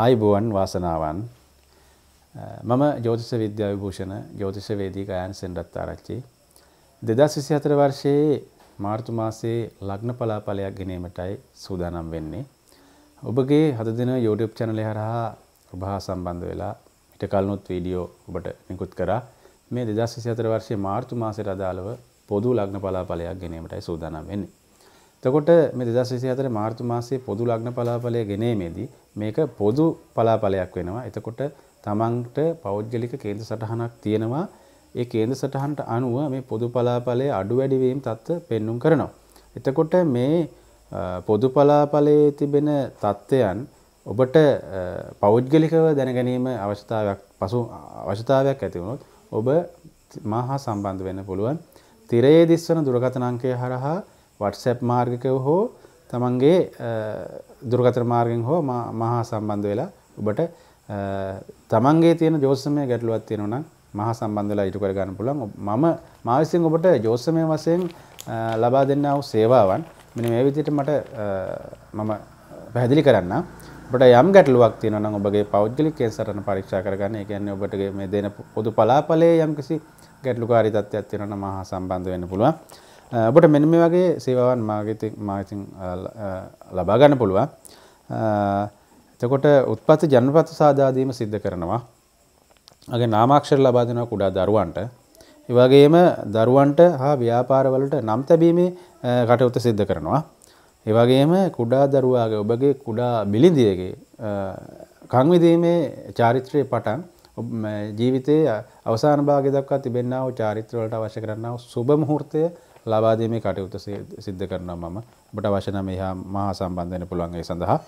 ආයිබෝවන් වාසනාවන් මම ජෝතිෂ විද්‍යාව භූෂණ ජෝතිෂවේදී ගයන් සෙන්ඩත් ආරච්චි දෙදස් විසි හතර වර්ෂයේ මාර්තු මාසේ ලග්න පලාපලයක් ගෙනීමටයි සූදානම් වෙන්නේ. ඔබගේ හද දෙන යෝඩප් චනලය හරහා ඔබහා සම්බන්ධ වෙලා මිට කල්නුත් වීඩියෝ ඔබට නිකුත් කර මේ දෙදස් විසි හතර වර්ෂය මාර්තු මාසයට අදාළව පොදු ලග්න පලාපලයක් ගෙනීමටයි සූදානම් වෙන්නේ. තකොට මේ දෙදස් විසිහතර මාර්තු මාසේ පොදු ලග්න පලාපලය ගෙනීමේදී මේක පොදු පලාපලයක් වෙනවා. එතකොට තමන්ට පෞද්ගලික කේන්ද්‍ර සටහනක් තියෙනවා. ඒ කේන්ද්‍ර සටහනට අනුව මේ පොදු පලාපලයේ අඩු වැඩි වීම தත්ත්ව පෙන්눔 කරනවා. එතකොට මේ පොදු පලාපලයේ තිබෙන தත්ත්වයන් ඔබට පෞද්ගලිකව දැනගැනීම අවශ්‍යතාවයක් පසු අවශ්‍යතාවයක් ඇති වුණොත් ඔබ මහා සම්බන්ධ වෙන්න පුළුවන්. තිරයේ දිස්වන දුරකථන අංකය හරහා වටසැප් මාර්ගකව හෝ තමන්ගේ දුරගතර මාර්ගෙන් හෝ මහා සම්බන්ධ වෙලා ඔබට තමන්ගේ තියෙන ජෝසමය ගැටලුවත් තියෙනවන මහා සම්බන්ධලා ඉටු කර ගන්න පුළුවන් මම මාවිසින් ඔබට ජෝසමය වසයෙන් ලබා දෙන්න වූ සේවාවන් මෙන මේ විදියට මට මම පැහැදිලි කරන්න ඔබට යම් ගැටලුවක් තියෙනවා නම් ඔබගේ පෞද්ගලික කේන්සරණ පරීක්ෂා කරගන්න. ඒ කියන්නේ ඔබටගේ මේ දෙන පොදු පලාපලයේ යම්කිසි ගැටලුකාරී තත්ත්වයක් තියෙනවා නම් මහා සම්බන්ධ වෙන්න පුළුවන්. ඔබට මෙන්න මේ වගේ සේවාවන් මාගත මාගතින් ලබාගන්න පුළුවන් එතකොට උත්පත්ති ජනපත සාදාදීම සිද්ධ කරනවා අගේ නාමාක්ෂර ලබා දෙනවා කුඩා දරුවන්ට ඒ වගේම දරුවන්ට හා ව්‍යාපාරවලට නම් තැබීමේ කටයුත්ත සිද්ධ කරනවා ඒ වගේම කුඩා දරුවාගේ ඔබගේ කුඩා බිලිඳියගේ කන් විදීමේ චාරිත්‍රයේ පටන් ජීවිතයේ අවසාන භාගය දක්වා තිබෙනා වූ චාරිත්‍ර වලට අවශ්‍ය කරන්නා වූ සුබ මුහූර්තය ලබා දීමේ කටයුතු සිද්ධ කරනවා මම. ඔබට අවශ්‍ය නම් එහා මහා සම්බන්ධ වෙන්න පුළුවන් ඒ සඳහා.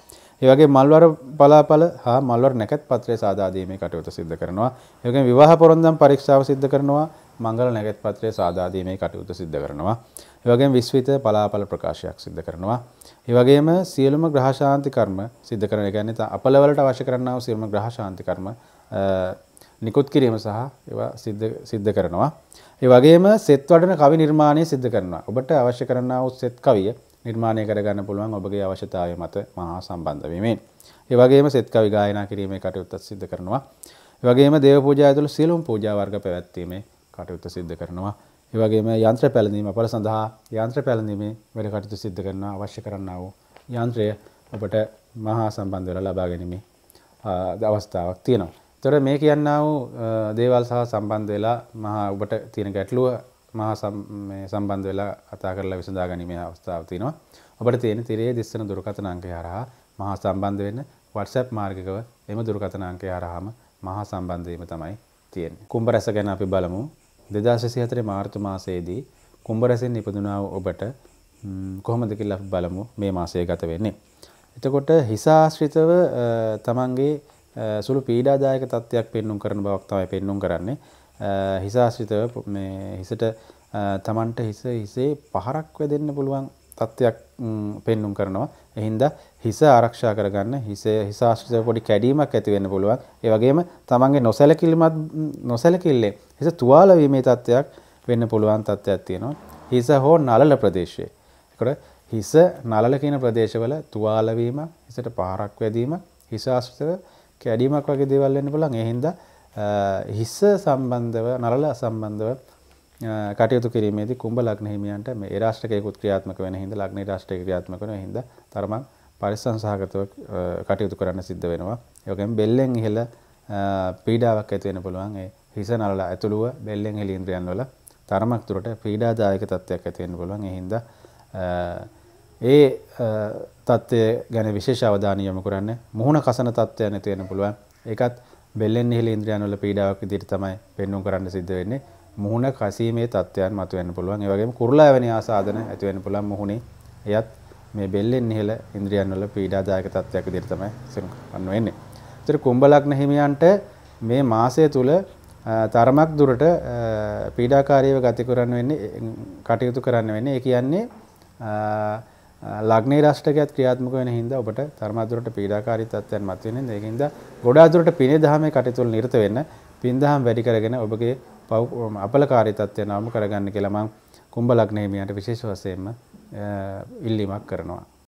ඒ වගේ මල්වර පලාපල හා මල්වර නැකත් පත්‍රය සාදා දීමේ කටයුතු සිද්ධ කරනවා. ඒ වගේම විවාහ පොරොන්දම් පරීක්ෂාව සිද්ධ කරනවා. මංගල නැකත් පත්‍රය සාදා දීමේ කටයුතු සිද්ධ කරනවා. ඒ වගේම විශ්විත පලාපල ප්‍රකාශයක් සිද්ධ කරනවා. ඒ වගේම සියලුම ග්‍රහ ශාන්ති කර්ම සිද්ධ කරන. ඒ කියන්නේ අපලවලට අවශ්‍ය කරනා වූ සියලුම ග්‍රහ ශාන්ති කර්ම නිකුත් කිරීම සහ ඒවා සිද්ධ කරනවා. ඒ වගේම සෙත් වඩන කවි නිර්මාණය සිද්ධ කරනවා. ඔබට අවශ්‍ය කරන සෙත් කවිය නිර්මාණය කරගන්න පුළුවන් ඔබගේ අවශ්‍යතාවය මත මහා සම්බන්ධ වීමෙන්. ඒ වගේම සෙත් කවි ගායනා කිරීමේ කටයුත්තත් සිද්ධ කරනවා. ඒ වගේම දේව පූජා ඇතුළු සියලුම පූජා වර්ග පැවැත්වීමේ කටයුත්ත සිද්ධ කරනවා. ඒ වගේම යන්ත්‍ර පැළඳීම අපල සඳහා යන්ත්‍ර පැළඳීමේ වැඩ කටයුතු සිද්ධ කරන අවශ්‍ය කරන්නා වූ යන්ත්‍රය ඔබට මහා සම්බන්ධ වෙලා ලබා ගැනීමේ අවස්ථාවක් තියෙනවා. තොර මේ කියන්නා වූ දේවල් සහ සම්බන්ධ වෙලා මහා ඔබට තියෙන ගැටලුව මහා සම්බන්ධ වෙලා කතා කරලා විසඳා ගැනීමේ අවස්ථාව තියෙනවා. ඔබට තියෙන තිරයේ දිස්සන දුරකථන අංකය හරහා මහා සම්බන්ධ වෙන්න WhatsApp මාර්ගිකව එම දුරකථන අංකය හරහාම මහා සම්බන්ධයම තමයි තියෙන්නේ. කුඹ රැස ගැන අපි බලමු. 2024 මාර්තු මාසයේදී කුඹ රැසෙන් ඉපදුනා වූ ඔබට කොහොමද කියලා අපි බලමු මේ මාසය ගත වෙන්නේ. එතකොට හිස ආශ්‍රිතව තමන්ගේ සුළු පීඩාදායක තත්ත්වයක් පෙන්නුම් කරන බවක් තමයි පෙන්නුම් කරන්නේ. හිසාශ්‍රිතව මේ හිසට තමන්ට හිස හිසේ පහරක් වැදෙන්න පුළුවන් තත්ත්වයක් පෙන්නුම් කරනවා. එහින්දා හිස ආරක්ෂා කරගන්න හිසේ හිසාශ්‍රිතව පොඩි කැඩීමක් ඇති වෙන්න පුළුවන්. ඒ වගේම තමන්ගේ නොසැලකිලිමත් නොසැලකිල්ලේ හිස තුවාල වීමේ තත්ත්වයක් වෙන්න පුළුවන් තත්ත්වයක් තියෙනවා. හිස හෝ නලල ප්‍රදේශයේ. ඒකට හිස නලල කියන ප්‍රදේශවල තුවාල වීම, හිසට පහරක් වැදීම, හිසාශ්‍රිතව කැඩීමක් වගේ දේවල් වෙන්න පුළුවන් ඒ හින්දා හිස්ස සම්බන්ධව නරල සම්බන්ධව කටයුතු කිරීමේදී කුඹ ලග්න හිමියන්ට මේ ඒ රාෂ්ට්‍රකයකුත් ක්‍රියාත්මක වෙන හින්දා ලග්න රාෂ්ට්‍රය ක්‍රියාත්මක වෙන හින්දා තරමක් පරිස්සම් සහගතව කටයුතු කරන්න සිද්ධ වෙනවා. ඒ වගේම බෙල්ලෙන් ඉහළ පීඩාවක් ඇති වෙන්න පුළුවන්. ඒ හිස නරල ඇතුළුව බෙල්ලෙන් ඉහළ ඉන්ද්‍රියන් වල තරමක් දුරට පීඩාදායක තත්ත්වයක් ඇති වෙන්න පුළුවන්. ඒ හින්දා ඒ තත්ත්වය ගැන විශේෂ අවධානය යොමු කරන්න මුහුණ කසන තත්ත්වය නැති වෙන්න පුළුවන්. ඒකත් බෙල්ලෙන් ඉහළ ඉන්ද්‍රියන් වල පීඩාවක් විදිහට තමයි පෙන්වුම් කරන්න සිද්ධ වෙන්නේ. මුහුණ කසීමේ තත්ත්වයන් මතුවෙන්න පුළුවන්. ඒ වගේම කුරුලා වැනි ආසාදන ඇති වෙන්න පුළුවන් මුහුණේ. එයත් මේ බෙල්ලෙන් ඉහළ ඉන්ද්‍රියන් වල පීඩාදායක තත්ත්වයක් විදිහට තමයි සිදුවන්න වෙන්නේ. ඒතර කුම්භ ලග්න හිමියන්ට මේ මාසය තුල තරමක් දුරට පීඩාකාරීව ගති කරන්න වෙන්නේ කටයුතු කරන්න වෙන්නේ. ඒ කියන්නේ ලග්නේ රාශියකත් ක්‍රියාත්මක වෙන හින්දා ඔබට ධර්මාදුරට පීඩාකාරී තත්ත්වයන් මතුවෙන දෙකින්ද ගොඩාදුරට පිනේ දහමේ කටයුතු වල නිරත වෙන්න පින් දහම් වැඩි කරගෙන ඔබගේ අපලකාරී තත්ත්වය නාම කරගන්න කියලා මම කුම්භ ලග්නේමියන්ට විශේෂ වශයෙන්ම ඉල්ලීමක් කරනවා